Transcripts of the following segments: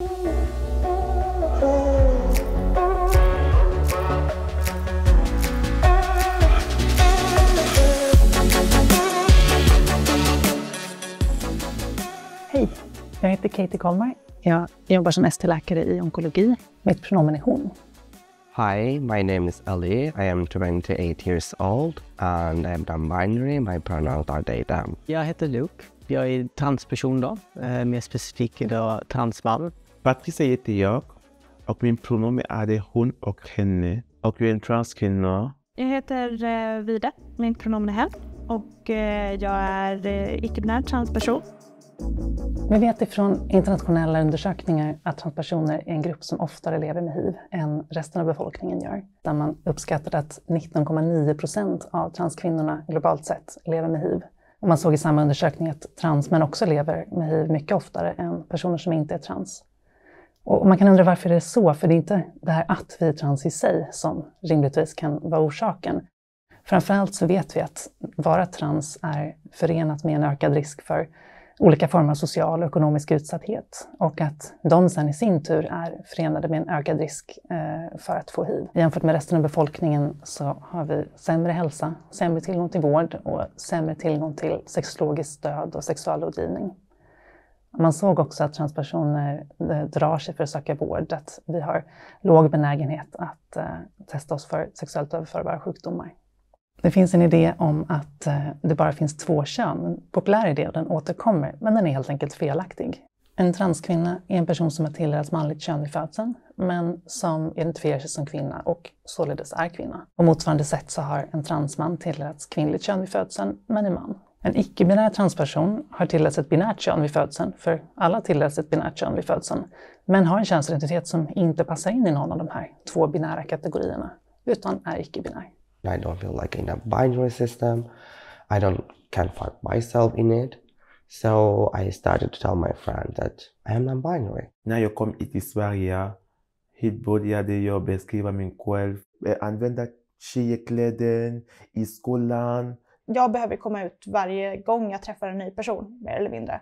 Hej, jag heter Katie Kolmar. Jag jobbar som ST-läkare i onkologi. Mitt pronomen är hon. Hi, my name is Ali. I am 28 years old and I am non-binary. My pronouns are they, them. Jag heter Luke. Jag är transperson då, eh, mer specifikt idag transman. Patricia heter jag och min pronomen är det hon och henne. Och jag är en transkvinna. Jag heter eh, Vida. Min pronomen är hen. Och eh, jag är eh, icke-binär transperson. Vi vet ifrån internationella undersökningar att transpersoner är en grupp som oftare lever med hiv än resten av befolkningen gör. Där man uppskattat att 19,9 procent av transkvinnorna globalt sett lever med hiv. Och man såg i samma undersökning att transmän också lever med hiv mycket oftare än personer som inte är trans. Och man kan undra varför det är så, för det är inte det här att vi är trans i sig som rimligtvis kan vara orsaken. Framförallt så vet vi att vara trans är förenat med en ökad risk för olika former av social och ekonomisk utsatthet och att de sen i sin tur är förenade med en ökad risk eh, för att få hiv. Jämfört med resten av befolkningen så har vi sämre hälsa, sämre tillgång till vård och sämre tillgång till sexologiskt stöd och sexualrådgivning. Man såg också att transpersoner eh, drar sig för att söka vård, att vi har låg benägenhet att eh, testa oss för sexuellt överförbara sjukdomar. Det finns en idé om att eh, det bara finns två kön, en populär idé och den återkommer, men den är helt enkelt felaktig. En transkvinna är en person som har tilldelats manligt kön vid födseln, men som identifierar sig som kvinna och således är kvinna. På motsvarande sätt så har en transman tilldelats kvinnligt kön vid födseln, men är man. En icke-binär transperson har tilläts ett binärt kön vid födseln, för alla tilläts ett binärt kön vid födseln, men har en könsidentitet som inte passar in i någon av de här två binära kategorierna, utan är icke-binär. Jag don't feel like in a binary system. I don't can find myself in it. So I started to tell my friend that I am non-binary. När jag kom hit till Sverige, hit började jag beskriva mig själv. Jag eh, använde tjejkläder i skolan jag behöver komma ut varje gång jag träffar en ny person, mer eller mindre.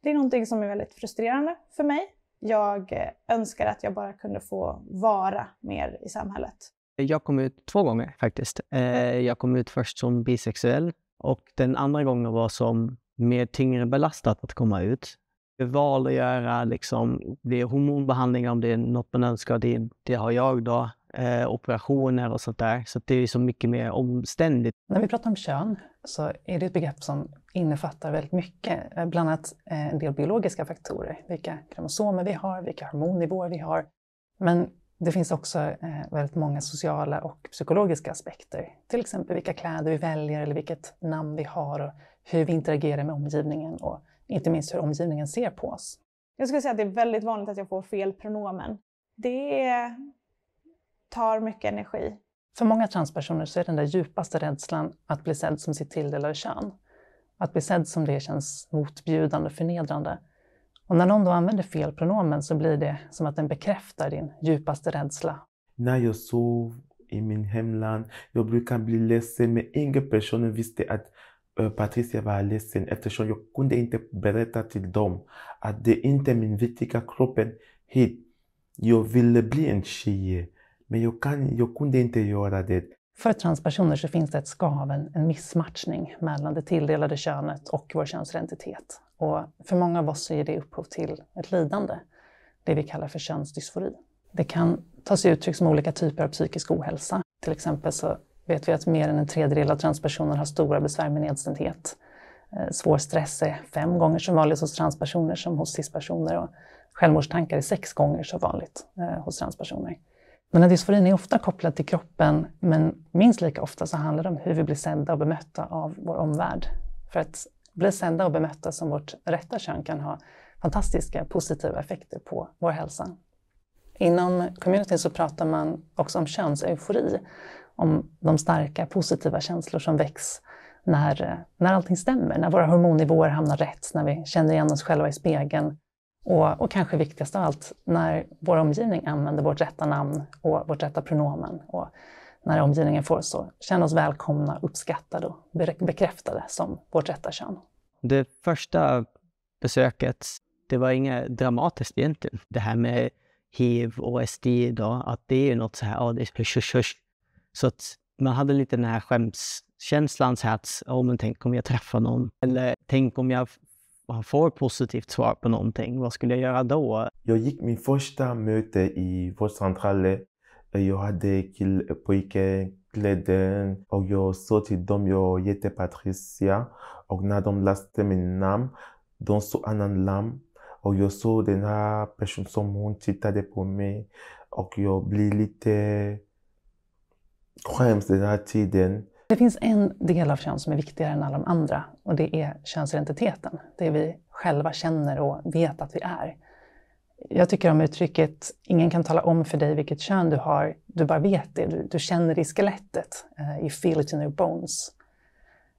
Det är någonting som är väldigt frustrerande för mig. Jag eh, önskar att jag bara kunde få vara mer i samhället. Jag kom ut två gånger faktiskt. Eh, mm. Jag kom ut först som bisexuell och den andra gången var som mer tyngre belastat att komma ut. Jag valde att göra liksom, det är hormonbehandling om det är något man önskar. Det, det har jag då eh, operationer och sånt där. Så det är så mycket mer omständigt. När vi pratar om kön så är det ett begrepp som innefattar väldigt mycket, eh, bland annat eh, en del biologiska faktorer, vilka kromosomer vi har, vilka hormonnivåer vi har. Men det finns också eh, väldigt många sociala och psykologiska aspekter. Till exempel vilka kläder vi väljer eller vilket namn vi har och hur vi interagerar med omgivningen och inte minst hur omgivningen ser på oss. Jag skulle säga att det är väldigt vanligt att jag får fel pronomen. Det är tar mycket energi. För många transpersoner så är den där djupaste rädslan att bli sedd som sitt tilldelade kön. Att bli sedd som det känns motbjudande och förnedrande. Och när någon då använder fel pronomen så blir det som att den bekräftar din djupaste rädsla. När jag sov i min hemland, jag brukade bli ledsen men ingen person visste att eh, Patricia var ledsen eftersom jag kunde inte berätta till dem att det inte är min viktiga kropp. hit. Jag ville bli en tjej. Men jag, kan, jag kunde inte göra det. För transpersoner så finns det ett skav, en, en missmatchning mellan det tilldelade könet och vår könsidentitet. Och för många av oss så ger det upphov till ett lidande, det vi kallar för könsdysfori. Det kan ta sig uttryck som olika typer av psykisk ohälsa. Till exempel så vet vi att mer än en tredjedel av transpersoner har stora besvär med nedstämdhet. Eh, svår stress är fem gånger så vanligt hos transpersoner som hos cispersoner och självmordstankar är sex gånger så vanligt eh, hos transpersoner. Men en dysforin är ofta kopplad till kroppen, men minst lika ofta så handlar det om hur vi blir sedda och bemötta av vår omvärld. För att bli sedda och bemötta som vårt rätta kön kan ha fantastiska positiva effekter på vår hälsa. Inom communityn så pratar man också om könseufori, om de starka positiva känslor som väcks när, när allting stämmer, när våra hormonnivåer hamnar rätt, när vi känner igen oss själva i spegeln. Och, och, kanske viktigast av allt, när vår omgivning använder vårt rätta namn och vårt rätta pronomen och när omgivningen får oss så, känna oss välkomna, uppskattade och bekräftade som vårt rätta kön. Det första besöket, det var inget dramatiskt egentligen. Det här med hiv och STI att det är ju något så här, ja, det är hush, hush, hush. Så att man hade lite den här skämskänslan så här att, oh, men tänk om jag träffar någon. Eller tänk om jag och han får positivt svar på någonting, vad skulle jag göra då? Jag gick min första möte i vårdcentralen. Jag hade pojken pojke, och jag sa till dem jag heter Patricia och när de läste min namn, de såg annan namn och jag såg den här personen som hon tittade på mig och jag blev lite skäms den här tiden. Det finns en del av kön som är viktigare än alla de andra och det är könsidentiteten, det vi själva känner och vet att vi är. Jag tycker om uttrycket ingen kan tala om för dig vilket kön du har, du bara vet det, du, du känner det i skelettet, eh, you feel it in your bones.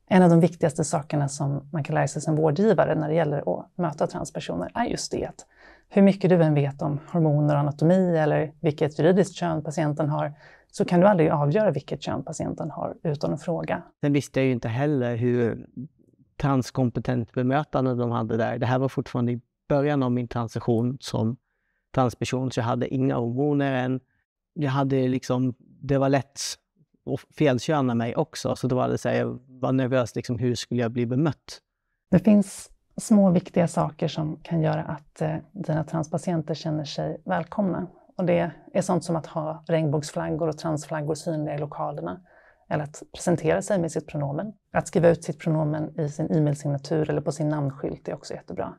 En av de viktigaste sakerna som man kan lära sig som vårdgivare när det gäller att möta transpersoner är just det att hur mycket du än vet om hormoner och anatomi eller vilket juridiskt kön patienten har, så kan du aldrig avgöra vilket kön patienten har utan att fråga. Sen visste jag ju inte heller hur transkompetent bemötande de hade där. Det här var fortfarande i början av min transition som transperson, så jag hade inga hormoner än. Jag hade liksom, det var lätt att felköna mig också, så det var det så här, jag var nervös, liksom, hur skulle jag bli bemött? Det finns små viktiga saker som kan göra att eh, dina transpatienter känner sig välkomna. Och det är sånt som att ha regnbågsflaggor och transflaggor synliga i lokalerna, eller att presentera sig med sitt pronomen. Att skriva ut sitt pronomen i sin e-mailsignatur eller på sin namnskylt är också jättebra.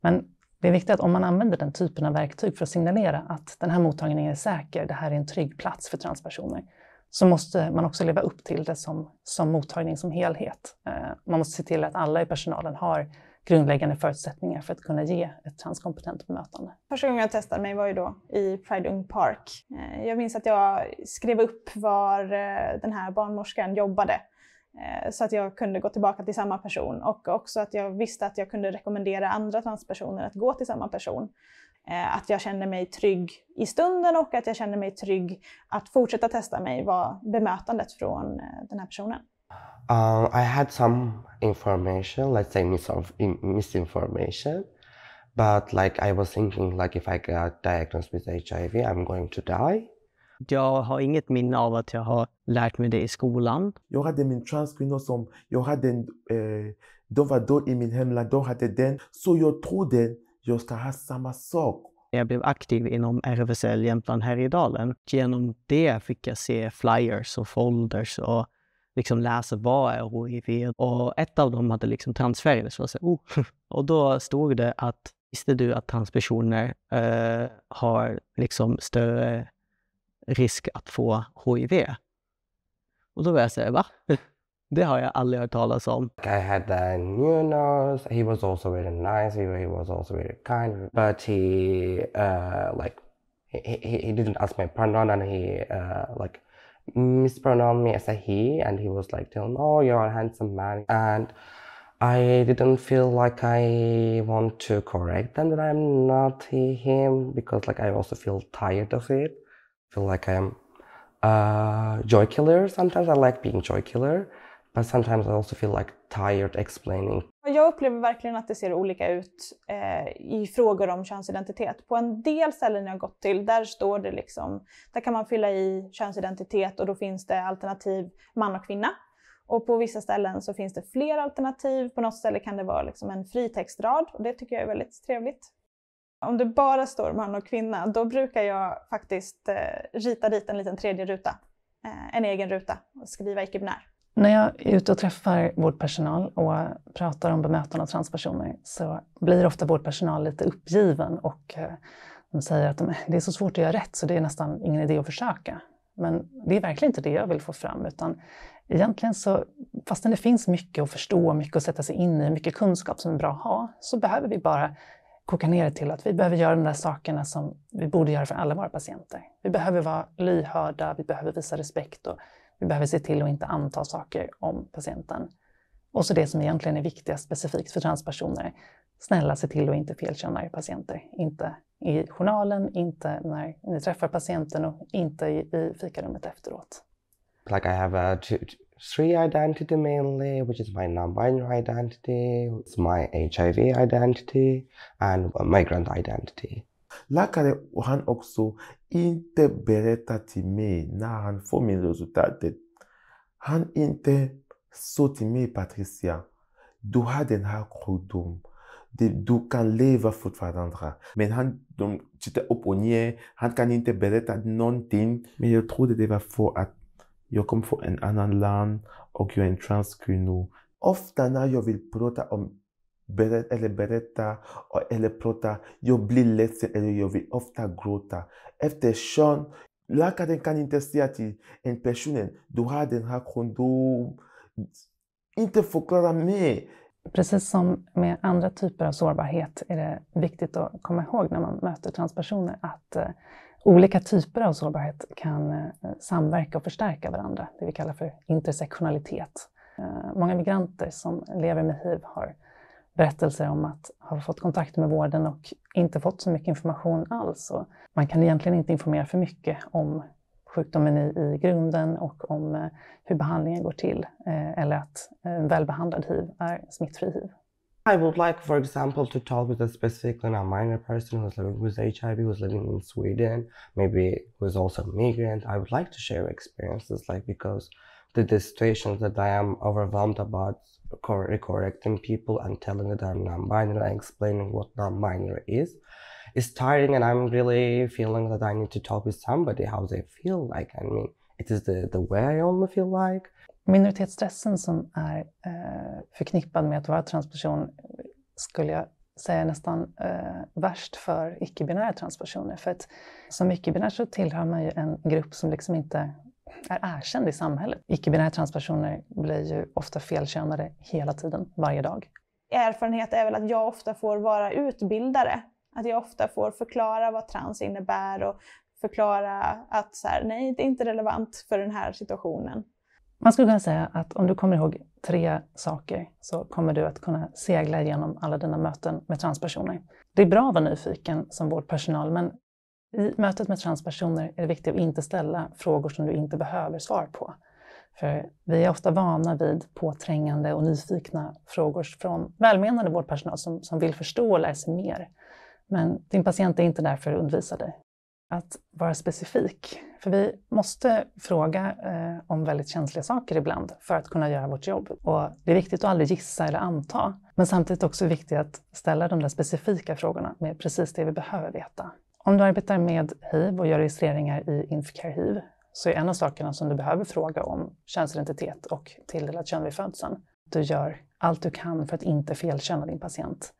Men det är viktigt att om man använder den typen av verktyg för att signalera att den här mottagningen är säker, det här är en trygg plats för transpersoner, så måste man också leva upp till det som, som mottagning som helhet. Eh, man måste se till att alla i personalen har grundläggande förutsättningar för att kunna ge ett transkompetent bemötande. Första gången jag testade mig var ju då i Pride Ung Park. Eh, jag minns att jag skrev upp var eh, den här barnmorskan jobbade eh, så att jag kunde gå tillbaka till samma person och också att jag visste att jag kunde rekommendera andra transpersoner att gå till samma person. Att jag kände mig trygg i stunden och att jag kände mig trygg att fortsätta testa mig var bemötandet från den här personen. Uh, I had some information, let's say misinformation, but like I was thinking like if I got diagnosed with HIV I'm going to die. Jag har inget minne av att jag har lärt mig det i skolan. Jag hade min transkvinna som jag hade, eh, de var då i min hemland, de hade den. Så jag trodde jag ska ha samma sak. Jag blev aktiv inom RFSL Jämtland Härjedalen. Genom det fick jag se flyers och folders och liksom läsa vad är HIV? Och ett av dem hade liksom transfärgade, så jag oh. Och då stod det att visste du att transpersoner eh, har liksom större risk att få HIV? Och då var jag säga, va? Det har jag aldrig hört talas om. Jag hade en ny nurse. Han var också väldigt nice. He, he was also really kind. But he, uh, like, he, he, he didn't ask my pardon and he, uh, like, mispronounced me as a he and he was like telling me, oh, you're a handsome man. And I didn't feel like I want to correct them that I'm not he, him because like I also feel tired of it. I feel like I am a joy killer. Sometimes I like being joy killer, but sometimes I also feel like tired explaining Jag upplever verkligen att det ser olika ut eh, i frågor om könsidentitet. På en del ställen jag gått till, där står det liksom, där kan man fylla i könsidentitet och då finns det alternativ man och kvinna. Och på vissa ställen så finns det fler alternativ. På något ställe kan det vara liksom en fritextrad och det tycker jag är väldigt trevligt. Om det bara står man och kvinna, då brukar jag faktiskt eh, rita dit en liten tredje ruta. Eh, en egen ruta och skriva icke-binär. När jag är ute och träffar vårdpersonal och pratar om bemötande av transpersoner så blir ofta vårdpersonal lite uppgiven och eh, de säger att eh, det är så svårt att göra rätt så det är nästan ingen idé att försöka. Men det är verkligen inte det jag vill få fram utan egentligen så, fastän det finns mycket att förstå, mycket att sätta sig in i, mycket kunskap som är bra att ha, så behöver vi bara koka ner det till att vi behöver göra de där sakerna som vi borde göra för alla våra patienter. Vi behöver vara lyhörda, vi behöver visa respekt och vi behöver se till att inte anta saker om patienten. Och så det som egentligen är viktigast specifikt för transpersoner. Snälla se till att inte felkänna er patienter. Inte i journalen, inte när ni träffar patienten och inte i, i fikarummet efteråt. Like I have a two, three identity mainly, which is my non-binary identity, it's my HIV identity and migrant identity. Läkare, han också, inte berätta till mig när han får min resultatet. Han inte sa till mig, Patricia, du har den här sjukdomen. Du kan leva fortfarande. Men han de, tittar upp och ner. Han kan inte berätta någonting. Men jag trodde det var för att jag kom från en annan land och jag är en transkvinna. Ofta när jag vill prata om berätta, eller berätta eller prata. Jag blir ledsen eller jag vill ofta gråta eftersom läkaren kan inte säga till en personen, du har den här sjukdomen. Inte förklara mer. Precis som med andra typer av sårbarhet är det viktigt att komma ihåg när man möter transpersoner att eh, olika typer av sårbarhet kan eh, samverka och förstärka varandra, det vi kallar för intersektionalitet. Eh, många migranter som lever med hiv har berättelser om att ha fått kontakt med vården och inte fått så mycket information alls. Och man kan egentligen inte informera för mycket om sjukdomen i, i grunden och om eh, hur behandlingen går till eh, eller att en eh, välbehandlad hiv är smittfri hiv. I would like, for example, to talk with a specifically a minor person who's living with HIV, who's living in Sweden, maybe who's also a migrant. I would like to share experiences, like because the, the situations that I am overwhelmed about correcting people and telling them I'm non-binary and explaining what non-binary is. It's tiring, and I'm really feeling that I need to talk with somebody how they feel like. I mean, it is the, the way I only feel like. Minoritetsstressen som är eh, förknippad med att vara transperson skulle jag säga är nästan eh, värst för icke-binära transpersoner. För att som icke-binär så tillhör man ju en grupp som liksom inte är erkänd i samhället. Icke-binära transpersoner blir ju ofta felkönade hela tiden, varje dag. Erfarenhet är väl att jag ofta får vara utbildare. Att jag ofta får förklara vad trans innebär och förklara att så här, nej, det är inte relevant för den här situationen. Man skulle kunna säga att om du kommer ihåg tre saker så kommer du att kunna segla igenom alla dina möten med transpersoner. Det är bra att vara nyfiken som vårdpersonal, men i mötet med transpersoner är det viktigt att inte ställa frågor som du inte behöver svar på. För vi är ofta vana vid påträngande och nyfikna frågor från välmenande vårdpersonal som, som vill förstå och lära sig mer. Men din patient är inte där för att undvisa dig. Att vara specifik, för vi måste fråga eh, om väldigt känsliga saker ibland för att kunna göra vårt jobb. Och det är viktigt att aldrig gissa eller anta, men samtidigt också viktigt att ställa de där specifika frågorna med precis det vi behöver veta. Om du arbetar med hiv och gör registreringar i Infcare hiv så är en av sakerna som du behöver fråga om könsidentitet och tilldelat kön vid födseln. Du gör allt du kan för att inte felkönna din patient.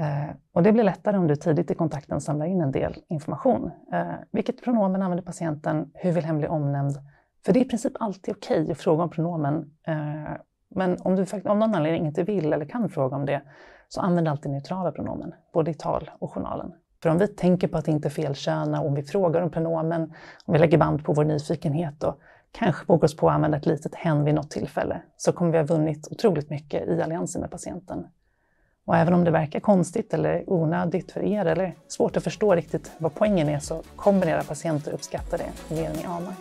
Eh, och det blir lättare om du tidigt i kontakten samlar in en del information. Eh, vilket pronomen använder patienten? Hur vill hen bli omnämnd? För det är i princip alltid okej okay att fråga om pronomen. Eh, men om du av någon anledning inte vill eller kan fråga om det, så använd alltid neutrala pronomen, både i tal och journalen. För om vi tänker på att inte felköna, om vi frågar om pronomen, om vi lägger band på vår nyfikenhet och kanske vågar oss på att använda ett litet hen vid något tillfälle, så kommer vi ha vunnit otroligt mycket i alliansen med patienten. Och även om det verkar konstigt eller onödigt för er eller svårt att förstå riktigt vad poängen är så kommer era patienter uppskatta det mer än ni anar.